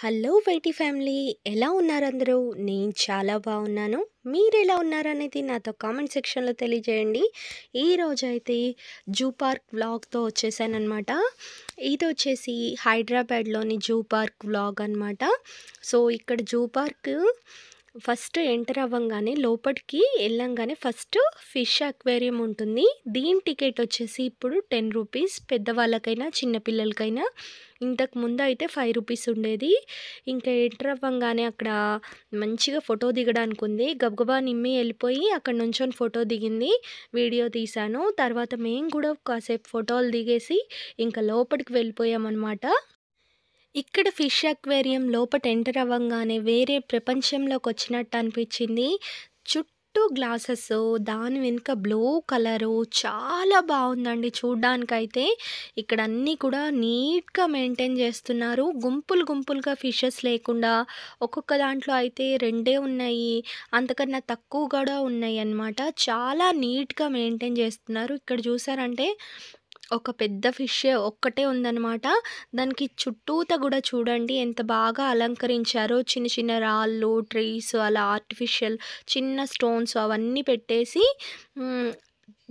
hello YT family ఎలా ఉన్నారు అందరూ నేను చాలా బాగున్నాను మీరు ఎలా ఉన్నారనేది నాతో కామెంట్ సెక్షన్లో తెలియజేయండి ఈరోజు అయితే జూ పార్క్ వ్లాగ్తో వచ్చేసానమాట ఇది వచ్చేసి హైదరాబాద్లోని జూ పార్క్ వ్లాగ్ అనమాట సో ఇక్కడ జూ పార్క్ ఫస్ట్ ఎంటర్ అవ్వంగానే లోపలికి వెళ్ళంగానే ఫస్ట్ ఫిష్ అక్వేరియం ఉంటుంది దీని టికెట్ వచ్చేసి ఇప్పుడు టెన్ రూపీస్ పెద్దవాళ్ళకైనా చిన్నపిల్లలకైనా ఇంతకు ముందు అయితే ఫైవ్ రూపీస్ ఉండేది ఇంకా ఎంటర్ అవ్వంగానే అక్కడ మంచిగా ఫోటో దిగడానికి ఉంది గబగబా నిమ్మి వెళ్ళిపోయి అక్కడ నుంచొని ఫోటో దిగింది వీడియో తీశాను తర్వాత మేము కూడా కాసేపు ఫోటోలు దిగేసి ఇంకా లోపలికి వెళ్ళిపోయామన్నమాట ఇక్కడ ఫిష్ అక్వేరియం లోపట ఎంటర్ అవ్వగానే వేరే ప్రపంచంలోకి వచ్చినట్టు అనిపించింది చుట్టూ చుట్టూ గ్లాసెస్ దాని వెనుక బ్లూ కలరు చాలా బాగుందండి చూడ్డానికైతే ఇక్కడ అన్నీ కూడా నీట్గా మెయింటైన్ చేస్తున్నారు గుంపులు గుంపులుగా ఫిషెస్ లేకుండా ఒక్కొక్క దాంట్లో అయితే రెండే ఉన్నాయి అంతకన్నా తక్కువ కూడా ఉన్నాయి అన్నమాట చాలా నీట్గా మెయింటైన్ చేస్తున్నారు ఇక్కడ చూసారంటే ఒక పెద్ద ఫిష్ ఒక్కటే ఉందన్నమాట దానికి చుట్టూత కూడా చూడండి ఎంత బాగా అలంకరించారో చిన్న చిన్న రాళ్ళు ట్రీస్ అలా ఆర్టిఫిషియల్ చిన్న స్టోన్స్ అవన్నీ పెట్టేసి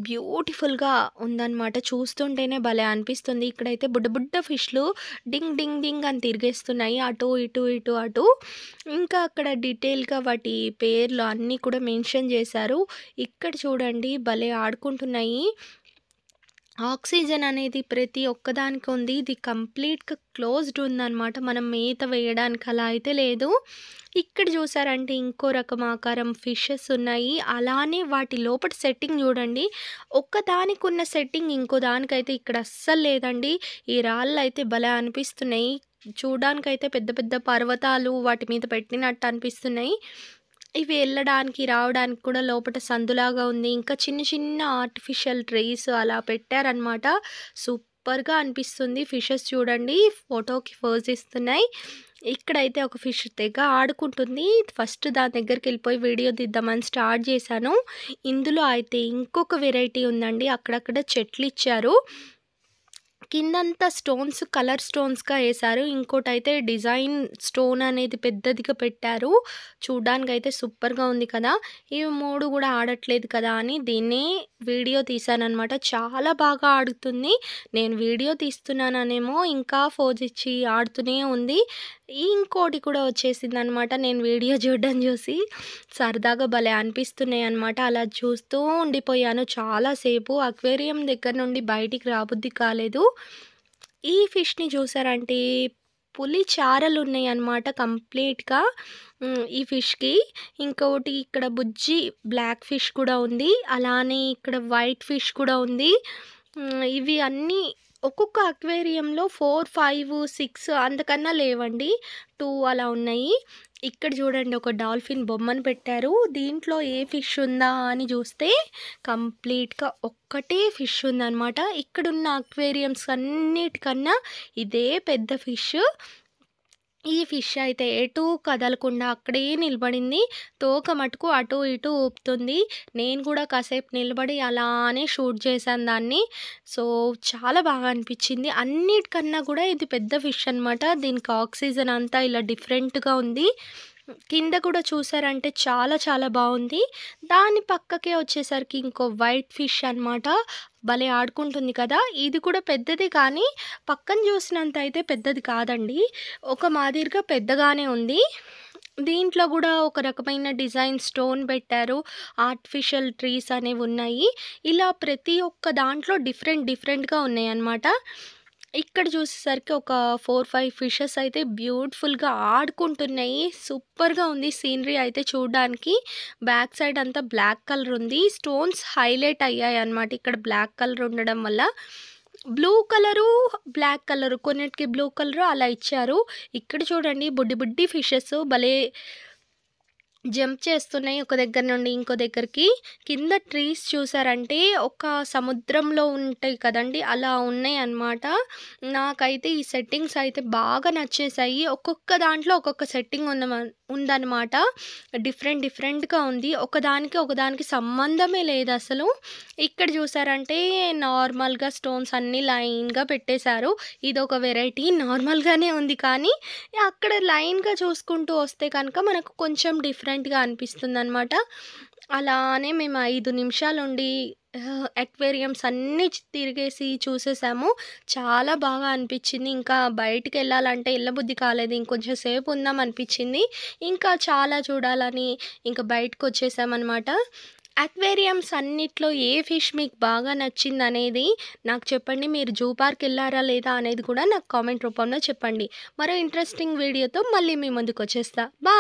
బ్యూటిఫుల్గా ఉందన్నమాట చూస్తుంటేనే భలే అనిపిస్తుంది ఇక్కడైతే బుడ్డ బుడ్డ ఫిష్లు డింగ్ డింగ్ డింగ్ అని తిరిగేస్తున్నాయి అటు ఇటు ఇటు అటు ఇంకా అక్కడ డీటెయిల్గా వాటి పేర్లు అన్నీ కూడా మెన్షన్ చేశారు ఇక్కడ చూడండి భలే ఆడుకుంటున్నాయి ఆక్సిజన్ అనేది ప్రతి ఒక్కదానికి ఉంది ఇది కంప్లీట్గా క్లోజ్డ్ ఉందన్నమాట మనం మేత వేయడానికి అలా అయితే లేదు ఇక్కడ చూసారంటే ఇంకో రకం ఆకారం ఫిషెస్ ఉన్నాయి అలానే వాటి లోపల సెట్టింగ్ చూడండి ఒక్కదానికి ఉన్న సెట్టింగ్ ఇంకో దానికైతే ఇక్కడ అస్సలు లేదండి ఈ రాళ్ళు అయితే భలే అనిపిస్తున్నాయి చూడడానికైతే పెద్ద పెద్ద పర్వతాలు వాటి మీద పెట్టినట్టు అనిపిస్తున్నాయి ఇవి వెళ్ళడానికి రావడానికి కూడా లోపల సందులాగా ఉంది ఇంకా చిన్న చిన్న ఆర్టిఫిషియల్ ట్రీస్ అలా పెట్టారనమాట సూపర్గా అనిపిస్తుంది ఫిషెస్ చూడండి ఫోటోకి ఫోజ్ ఇస్తున్నాయి ఇక్కడైతే ఒక ఫిష్ తెగ ఆడుకుంటుంది ఫస్ట్ దాని దగ్గరికి వెళ్ళిపోయి వీడియో తీద్దామని స్టార్ట్ చేశాను ఇందులో అయితే ఇంకొక వెరైటీ ఉందండి అక్కడక్కడ చెట్లు ఇచ్చారు కిందంతా స్టోన్స్ కలర్ స్టోన్స్గా వేశారు ఇంకోటి అయితే డిజైన్ స్టోన్ అనేది పెద్దదిగా పెట్టారు చూడ్డానికి అయితే సూపర్గా ఉంది కదా ఇవి మూడు కూడా ఆడట్లేదు కదా అని దీన్ని వీడియో తీశానమాట చాలా బాగా ఆడుతుంది నేను వీడియో తీస్తున్నాననేమో ఇంకా ఫోజ్ ఇచ్చి ఆడుతూనే ఉంది ఇంకోటి కూడా వచ్చేసింది అనమాట నేను వీడియో చూడడం చూసి సరదాగా భలే అనిపిస్తున్నాయి అనమాట అలా చూస్తూ ఉండిపోయాను చాలాసేపు అక్వేరియం దగ్గర నుండి బయటికి రాబుద్ది కాలేదు ఈ ఫిష్ని చూసారంటే పులి చారలు ఉన్నాయి అనమాట కంప్లీట్గా ఈ ఫిష్కి ఇంకొకటి ఇక్కడ బుజ్జి బ్లాక్ ఫిష్ కూడా ఉంది అలానే ఇక్కడ వైట్ ఫిష్ కూడా ఉంది ఇవి అన్నీ ఒక్కొక్క అక్వేరియంలో ఫోర్ ఫైవ్ సిక్స్ అంతకన్నా లేవండి టూ అలా ఉన్నాయి ఇక్కడ చూడండి ఒక డాల్ఫిన్ బొమ్మను పెట్టారు దీంట్లో ఏ ఫిష్ ఉందా అని చూస్తే కంప్లీట్గా ఒక్కటే ఫిష్ ఉందనమాట ఇక్కడున్న అక్వేరియంస్ అన్నిటికన్నా ఇదే పెద్ద ఫిష్ ఈ ఫిష్ అయితే ఎటు కదలకుండా అక్కడే నిలబడింది తోక మటుకు అటు ఇటు ఊపుతుంది నేను కూడా కాసేపు నిలబడి అలానే షూట్ చేశాను దాన్ని సో చాలా బాగా అనిపించింది అన్నిటికన్నా కూడా ఇది పెద్ద ఫిష్ అనమాట దీనికి ఆక్సిజన్ అంతా ఇలా డిఫరెంట్గా ఉంది కింద కూడా చూసారంటే చాలా చాలా బాగుంది దాని పక్కకే వచ్చేసరికి ఇంకో వైట్ ఫిష్ అనమాట భలే ఆడుకుంటుంది కదా ఇది కూడా పెద్దది కానీ పక్కన చూసినంత అయితే పెద్దది కాదండి ఒక మాదిరిగా పెద్దగానే ఉంది దీంట్లో కూడా ఒక రకమైన డిజైన్ స్టోన్ పెట్టారు ఆర్టిఫిషియల్ ట్రీస్ అనేవి ఉన్నాయి ఇలా ప్రతి ఒక్క దాంట్లో డిఫరెంట్ డిఫరెంట్గా ఉన్నాయి అన్నమాట ఇక్కడ చూసేసరికి ఒక ఫోర్ ఫైవ్ ఫిషెస్ అయితే బ్యూటిఫుల్గా ఆడుకుంటున్నాయి సూపర్గా ఉంది సీనరీ అయితే చూడడానికి బ్యాక్ సైడ్ అంతా బ్లాక్ కలర్ ఉంది స్టోన్స్ హైలైట్ అయ్యాయి అనమాట ఇక్కడ బ్లాక్ కలర్ ఉండడం వల్ల బ్లూ కలరు బ్లాక్ కలరు కొన్నిటికి బ్లూ కలరు అలా ఇచ్చారు ఇక్కడ చూడండి బుడ్డి బుడ్డి ఫిషెస్ భలే జంప్ చేస్తున్నాయి ఒక దగ్గర నుండి ఇంకో దగ్గరికి కింద ట్రీస్ చూసారంటే ఒక సముద్రంలో ఉంటాయి కదండి అలా ఉన్నాయి అన్నమాట నాకైతే ఈ సెట్టింగ్స్ అయితే బాగా నచ్చేసాయి ఒక్కొక్క దాంట్లో ఒక్కొక్క సెట్టింగ్ ఉన్న ఉందన్నమాట డిఫరెంట్ డిఫరెంట్గా ఉంది ఒకదానికి ఒకదానికి సంబంధమే లేదు అసలు ఇక్కడ చూసారంటే నార్మల్గా స్టోన్స్ అన్నీ లైన్గా పెట్టేశారు ఇది ఒక వెరైటీ నార్మల్గానే ఉంది కానీ అక్కడ లైన్గా చూసుకుంటూ వస్తే కనుక మనకు కొంచెం డిఫరెంట్గా అనిపిస్తుంది అనమాట అలానే మేము ఐదు నిమిషాలు ఉండి అక్వేరియమ్స్ అన్నీ తిరిగేసి చూసేసాము చాలా బాగా అనిపించింది ఇంకా బయటికి వెళ్ళాలంటే వెళ్ళబుద్ధి కాలేదు ఇంకొంచెం సేపు ఉందాం అనిపించింది ఇంకా చాలా చూడాలని ఇంకా బయటకు వచ్చేసామన్నమాట అక్వేరియమ్స్ అన్నిట్లో ఏ ఫిష్ మీకు బాగా నచ్చింది అనేది నాకు చెప్పండి మీరు జూ పార్క్ వెళ్ళారా లేదా అనేది కూడా నాకు కామెంట్ రూపంలో చెప్పండి మరో ఇంట్రెస్టింగ్ వీడియోతో మళ్ళీ మీ ముందుకు వచ్చేస్తా బా